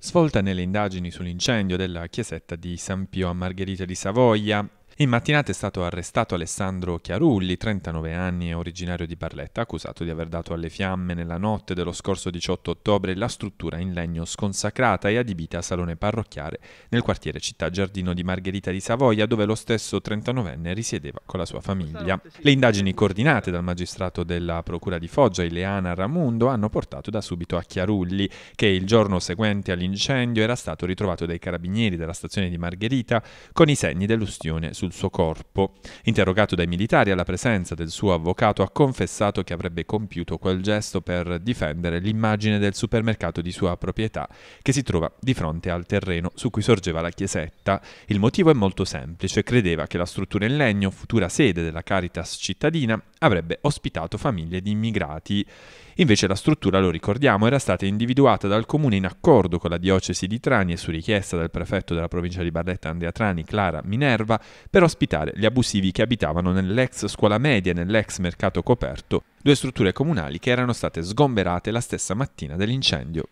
svolta nelle indagini sull'incendio della chiesetta di San Pio a Margherita di Savoia in mattinata è stato arrestato Alessandro Chiarulli, 39 anni e originario di Barletta, accusato di aver dato alle fiamme nella notte dello scorso 18 ottobre la struttura in legno sconsacrata e adibita a salone parrocchiare nel quartiere Città Giardino di Margherita di Savoia, dove lo stesso 39enne risiedeva con la sua famiglia. Le indagini coordinate dal magistrato della Procura di Foggia, Ileana Ramundo, hanno portato da subito a Chiarulli, che il giorno seguente all'incendio era stato ritrovato dai carabinieri della stazione di Margherita con i segni dell'ustione sul sul suo corpo. Interrogato dai militari alla presenza del suo avvocato, ha confessato che avrebbe compiuto quel gesto per difendere l'immagine del supermercato di sua proprietà, che si trova di fronte al terreno su cui sorgeva la chiesetta. Il motivo è molto semplice, credeva che la struttura in legno, futura sede della Caritas cittadina, avrebbe ospitato famiglie di immigrati. Invece la struttura, lo ricordiamo, era stata individuata dal comune in accordo con la diocesi di Trani e su richiesta del prefetto della provincia di Barletta Andrea Trani, Clara Minerva, per per ospitare gli abusivi che abitavano nell'ex scuola media e nell'ex mercato coperto, due strutture comunali che erano state sgomberate la stessa mattina dell'incendio.